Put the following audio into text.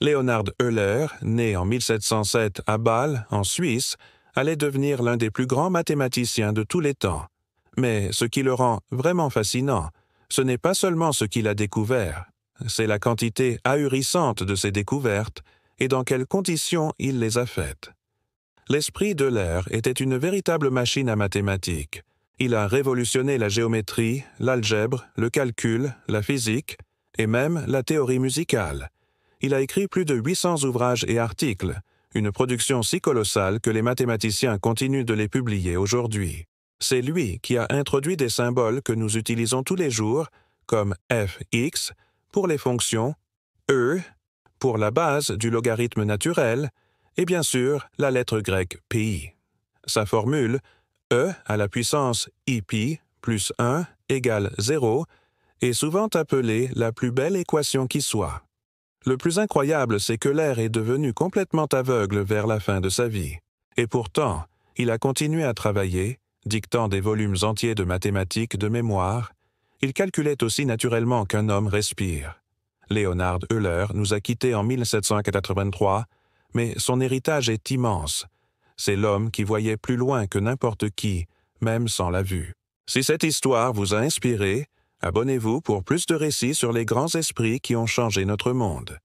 Leonhard Euler, né en 1707 à Bâle, en Suisse, allait devenir l'un des plus grands mathématiciens de tous les temps. Mais ce qui le rend vraiment fascinant, ce n'est pas seulement ce qu'il a découvert, c'est la quantité ahurissante de ses découvertes et dans quelles conditions il les a faites. L'esprit de l'air était une véritable machine à mathématiques. Il a révolutionné la géométrie, l'algèbre, le calcul, la physique et même la théorie musicale il a écrit plus de 800 ouvrages et articles, une production si colossale que les mathématiciens continuent de les publier aujourd'hui. C'est lui qui a introduit des symboles que nous utilisons tous les jours, comme fx pour les fonctions, e pour la base du logarithme naturel, et bien sûr la lettre grecque pi. Sa formule, e à la puissance ip plus 1 égale 0, est souvent appelée la plus belle équation qui soit. Le plus incroyable, c'est que l'air est devenu complètement aveugle vers la fin de sa vie. Et pourtant, il a continué à travailler, dictant des volumes entiers de mathématiques, de mémoire. Il calculait aussi naturellement qu'un homme respire. Leonhard Euler nous a quittés en 1783, mais son héritage est immense. C'est l'homme qui voyait plus loin que n'importe qui, même sans la vue. Si cette histoire vous a inspiré, Abonnez-vous pour plus de récits sur les grands esprits qui ont changé notre monde.